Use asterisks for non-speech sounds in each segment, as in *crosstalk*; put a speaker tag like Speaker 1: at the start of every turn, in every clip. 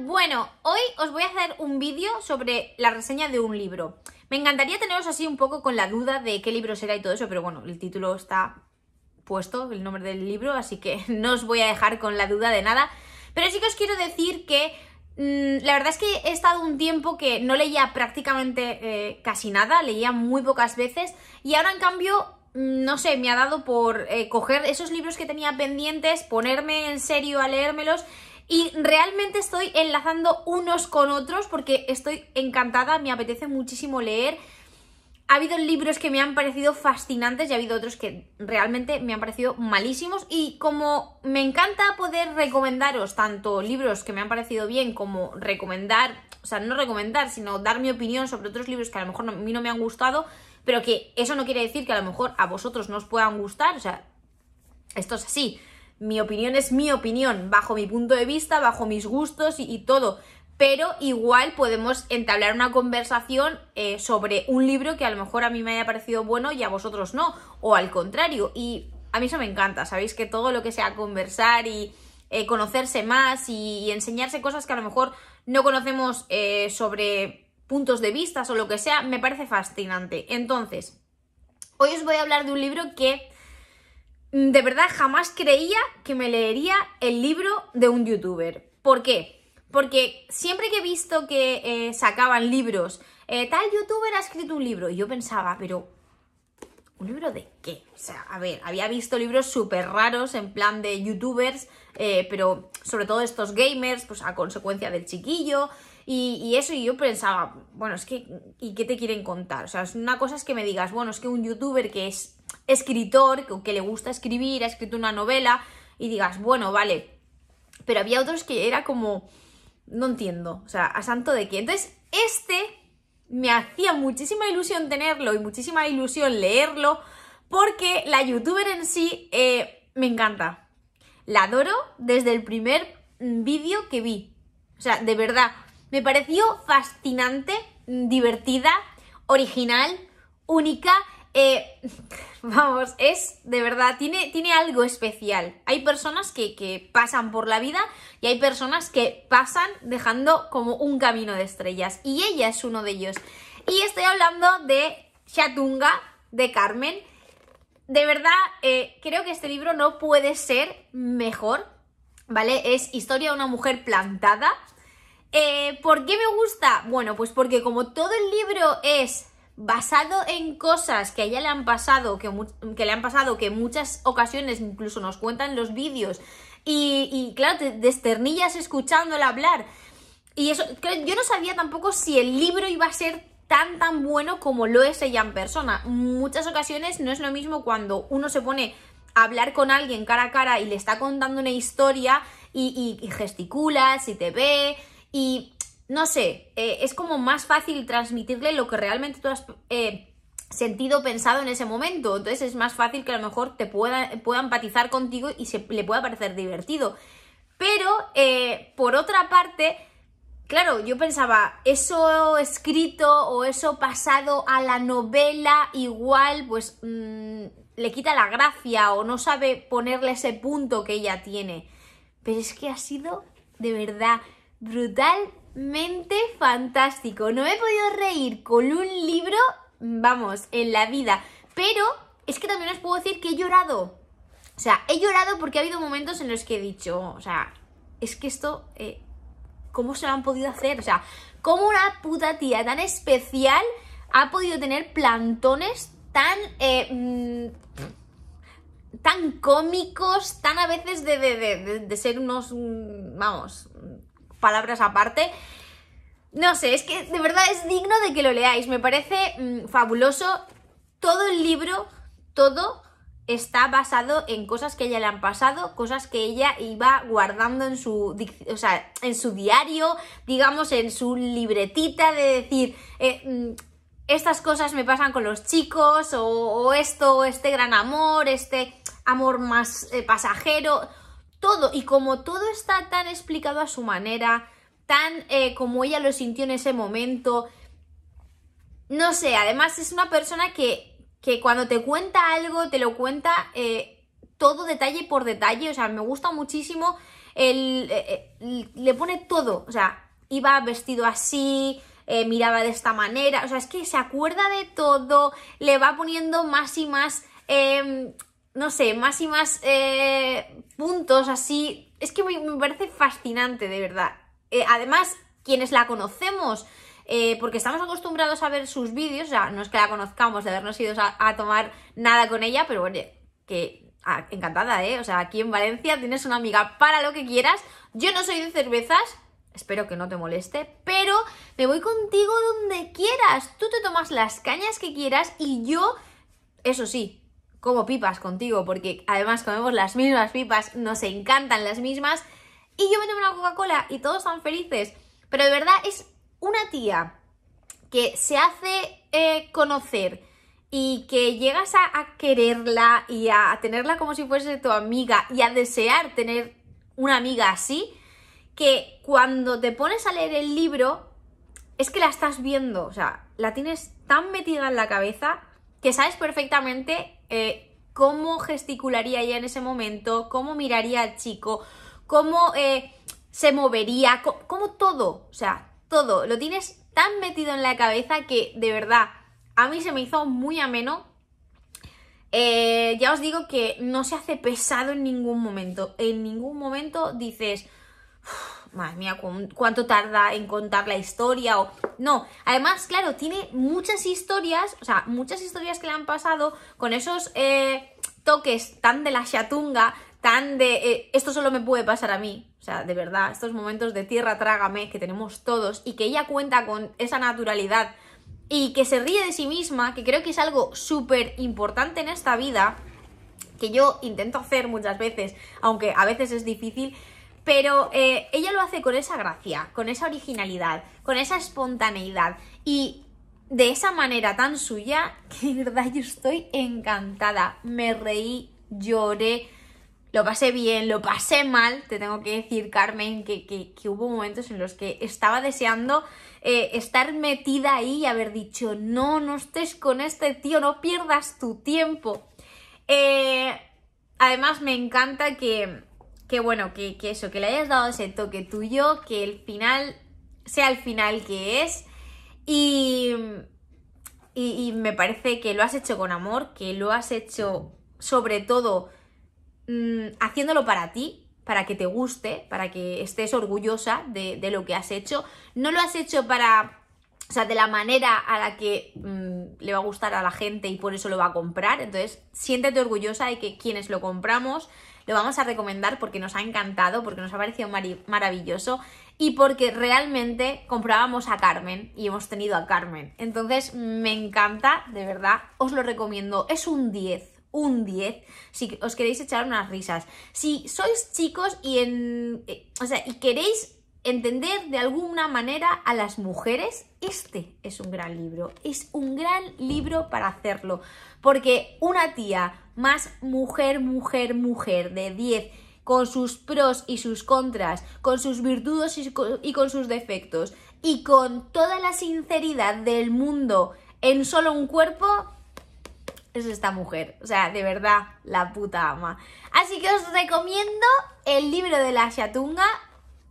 Speaker 1: bueno, hoy os voy a hacer un vídeo sobre la reseña de un libro. Me encantaría teneros así un poco con la duda de qué libro será y todo eso, pero bueno, el título está puesto, el nombre del libro, así que *laughs* no os voy a dejar con la duda de nada. Pero sí que os quiero decir que mm, la verdad es que he estado un tiempo que no leía prácticamente eh, casi nada, leía muy pocas veces y ahora en cambio mm, no sé, me ha dado por eh, coger esos libros que tenía pendientes, ponerme en serio a leérmelos y realmente estoy enlazando unos con otros porque estoy encantada, me apetece muchísimo leer. Ha habido libros que me han parecido fascinantes y ha habido otros que realmente me han parecido malísimos. Y como me encanta poder recomendaros tanto libros que me han parecido bien como recomendar, o sea, no recomendar, sino dar mi opinión sobre otros libros que a lo mejor a mí no me han gustado, pero que eso no quiere decir que a lo mejor a vosotros no os puedan gustar. O sea, esto es así mi opinión es mi opinión, bajo mi punto de vista, bajo mis gustos y, todo. Pero igual podemos entablar una conversación eh, sobre un libro que a lo mejor a mí me haya parecido bueno y a vosotros no, o al contrario. Y a mí eso me encanta, sabéis que todo lo que sea conversar y eh, conocerse más y, enseñarse cosas que a lo mejor no conocemos eh, sobre puntos de vista o lo que sea, me parece fascinante. Entonces, hoy os voy a hablar de un libro que de verdad jamás creía que me leería el libro de un youtuber. ¿Por qué? Porque siempre que he visto que eh, sacaban libros, eh, tal youtuber ha escrito un libro, y yo pensaba, pero ¿un libro de qué? O sea, a ver, había visto libros súper raros en plan de youtubers, eh, pero sobre todo estos gamers, pues a consecuencia del chiquillo, y, y, eso, y yo pensaba, bueno, es que, ¿y qué te quieren contar? O sea, una cosa es que me digas, bueno, es que un youtuber que es escritor que le gusta escribir, ha escrito una novela y digas, bueno, vale. Pero había otros que era como, no entiendo, o sea, a santo de qué. Entonces, este me hacía muchísima ilusión tenerlo y muchísima ilusión leerlo porque la youtuber en sí eh, me encanta. La adoro desde el primer mm, vídeo que vi. O sea, de verdad, me pareció fascinante, divertida, original, única eh, vamos, es de verdad, tiene, tiene algo especial. Hay personas que, pasan por la vida y hay personas que pasan dejando como un camino de estrellas. Y ella es uno de ellos. Y estoy hablando de Chatunga, de Carmen. De verdad, eh, creo que este libro no puede ser mejor, ¿vale? Es historia de una mujer plantada. Eh, ¿Por qué me gusta? Bueno, pues porque como todo el libro es basado en cosas que a ella le han pasado, que, que le han pasado, que muchas ocasiones incluso nos cuentan los vídeos, y, claro, te desternillas escuchándola hablar. Y eso, yo no sabía tampoco si el libro iba a ser tan tan bueno como lo es ella en persona. Muchas ocasiones no es lo mismo cuando uno se pone a hablar con alguien cara a cara y le está contando una historia y, gesticulas y gesticula, si te ve, y no sé, eh, es como más fácil transmitirle lo que realmente tú has eh, sentido, pensado en ese momento. Entonces es más fácil que a lo mejor te pueda, empatizar contigo y se le pueda parecer divertido. Pero, eh, por otra parte, claro, yo pensaba, eso escrito o eso pasado a la novela igual, pues mm, le quita la gracia o no sabe ponerle ese punto que ella tiene. Pero es que ha sido de verdad brutal Mente fantástico. No me he podido reír con un libro, vamos, en la vida. Pero es que también os puedo decir que he llorado. O sea, he llorado porque ha habido momentos en los que he dicho, o sea, es que esto, eh, ¿cómo se lo han podido hacer? O sea, ¿cómo una puta tía tan especial ha podido tener plantones tan... Eh, mm, tan cómicos, tan a veces de, de ser unos, mm, vamos, palabras aparte. No sé, es que de verdad es digno de que lo leáis. Me parece mm, fabuloso. Todo el libro, todo está basado en cosas que a ella le han pasado, cosas que ella iba guardando en su, en su diario, digamos, en su libretita de decir, eh, mm, estas cosas me pasan con los chicos, o, esto, este gran amor, este amor más eh, pasajero todo. Y como todo está tan explicado a su manera, tan eh, como ella lo sintió en ese momento, no sé, además es una persona que, que cuando te cuenta algo, te lo cuenta eh, todo detalle por detalle, o sea, me gusta muchísimo, el, eh, le pone todo, o sea, iba vestido así, miraba de esta manera, o sea, es que se acuerda de todo, le va poniendo más y más... Em, no sé, más y más eh, puntos así. Es que me, parece fascinante, de verdad. Eh, además, quienes la conocemos, eh, porque estamos acostumbrados a ver sus vídeos, o sea, no es que la conozcamos de habernos ido a, tomar nada con ella, pero bueno, que ah, encantada, ¿eh? O sea, aquí en Valencia tienes una amiga para lo que quieras. Yo no soy de cervezas, espero que no te moleste, pero me voy contigo donde quieras. Tú te tomas las cañas que quieras y yo, eso sí, como pipas contigo, porque además comemos las mismas pipas, nos encantan las mismas, y yo me tomo una Coca-Cola y todos están felices. Pero de verdad es una tía que se hace eh, conocer y que llegas a, a, quererla y a, tenerla como si fuese tu amiga y a desear tener una amiga así, que cuando te pones a leer el libro es que la estás viendo, o sea, la tienes tan metida en la cabeza que sabes perfectamente eh, cómo gesticularía ella en ese momento, cómo miraría al chico, cómo eh, se movería, cómo, todo, o sea, todo, lo tienes tan metido en la cabeza que de verdad a mí se me hizo muy ameno. Eh, ya os digo que no se hace pesado en ningún momento, en ningún momento dices madre mía, cuánto tarda en contar la historia o... No, además, claro, tiene muchas historias, o sea, muchas historias que le han pasado con esos eh, toques tan de la chatunga, tan de... Eh, esto solo me puede pasar a mí. O sea, de verdad, estos momentos de tierra trágame que tenemos todos y que ella cuenta con esa naturalidad y que se ríe de sí misma, que creo que es algo súper importante en esta vida que yo intento hacer muchas veces, aunque a veces es difícil, pero eh, ella lo hace con esa gracia, con esa originalidad, con esa espontaneidad y de esa manera tan suya que *laughs* de verdad yo estoy encantada. Me reí, lloré, lo pasé bien, lo pasé mal. Te tengo que decir, Carmen, que, hubo momentos en los que estaba deseando eh, estar metida ahí y haber dicho, no, no estés con este tío, no pierdas tu tiempo. Eh, además, me encanta que que bueno, que, eso, que le hayas dado ese toque tuyo, que el final sea el final que es. Y, y, me parece que lo has hecho con amor, que lo has hecho sobre todo mm, haciéndolo para ti, para que te guste, para que estés orgullosa de lo que has hecho. No lo has hecho para o sea, de la manera a la que mm, le va a gustar a la gente y por eso lo va a comprar. Entonces, siéntete orgullosa de que quienes lo compramos lo vamos a recomendar porque nos ha encantado, porque nos ha parecido maravilloso y porque realmente comprábamos a Carmen y hemos tenido a Carmen. Entonces, me encanta, de verdad, os lo recomiendo. Es un 10. Un 10, si os queréis echar unas risas. Si sois chicos y en. Eh, y queréis entender de alguna manera a las mujeres, este es un gran libro, es un gran libro para hacerlo, porque una tía más mujer, mujer, mujer de 10, con sus pros y sus contras, con sus virtudes y con sus defectos, y con toda la sinceridad del mundo en solo un cuerpo, es esta mujer. O sea, de verdad, la puta ama. Así que os recomiendo el libro de la Chatunga,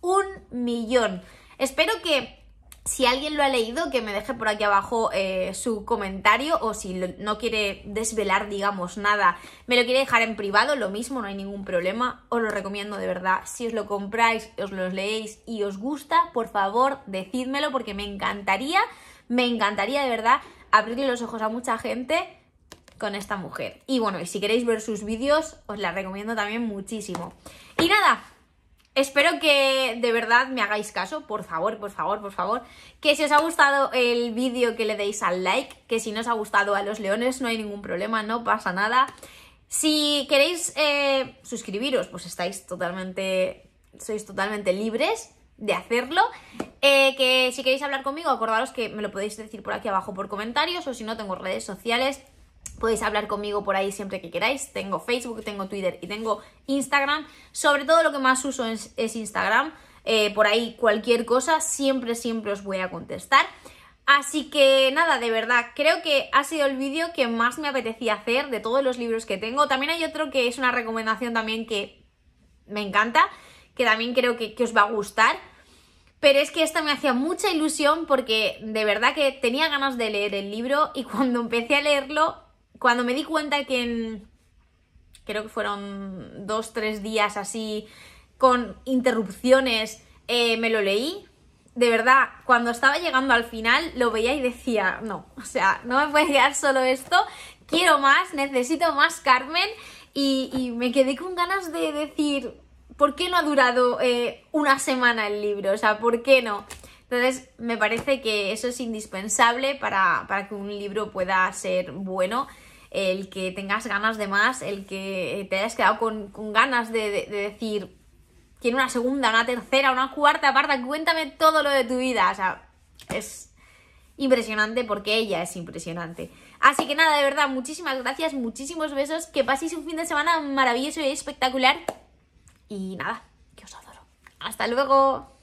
Speaker 1: un millón. Espero que si alguien lo ha leído, que me deje por aquí abajo eh, su comentario o si no quiere desvelar, digamos, nada, me lo quiere dejar en privado, lo mismo, no hay ningún problema. Os lo recomiendo de verdad. Si os lo compráis, os lo leéis y os gusta, por favor, decídmelo porque me encantaría, me encantaría de verdad abrirle los ojos a mucha gente con esta mujer. Y bueno, y si queréis ver sus vídeos, os la recomiendo también muchísimo. Y nada, Espero que de verdad me hagáis caso, por favor, por favor, por favor. Que si os ha gustado el vídeo que le deis al like, que si no os ha gustado a los leones no hay ningún problema, no pasa nada. Si queréis eh, suscribiros, pues estáis totalmente, sois totalmente libres de hacerlo. Eh, que si queréis hablar conmigo, acordaros que me lo podéis decir por aquí abajo por comentarios o si no tengo redes sociales, Podéis hablar conmigo por ahí siempre que queráis. Tengo Facebook, tengo Twitter y tengo Instagram. Sobre todo lo que más uso es, Instagram. Eh, por ahí cualquier cosa, siempre, siempre os voy a contestar. Así que nada, de verdad, creo que ha sido el vídeo que más me apetecía hacer de todos los libros que tengo. También hay otro que es una recomendación también que me encanta, que también creo que, que os va a gustar. Pero es que esta me hacía mucha ilusión porque de verdad que tenía ganas de leer el libro y cuando empecé a leerlo cuando me di cuenta que en, creo que fueron dos, tres días así, con interrupciones, eh, me lo leí. De verdad, cuando estaba llegando al final, lo veía y decía, no, o sea, no me puede quedar solo esto, quiero más, necesito más Carmen. Y, me quedé con ganas de decir, ¿por qué no ha durado eh, una semana el libro? O sea, ¿por qué no? Entonces, me parece que eso es indispensable para, para que un libro pueda ser bueno el que tengas ganas de más, el que eh, te hayas quedado con, ganas de, decir, tiene una segunda, una tercera, una cuarta parte, cuéntame todo lo de tu vida. O sea, es impresionante porque ella es impresionante. Así que nada, de verdad, muchísimas gracias, muchísimos besos, que paséis un fin de semana maravilloso y espectacular. Y nada, que os adoro. Hasta luego.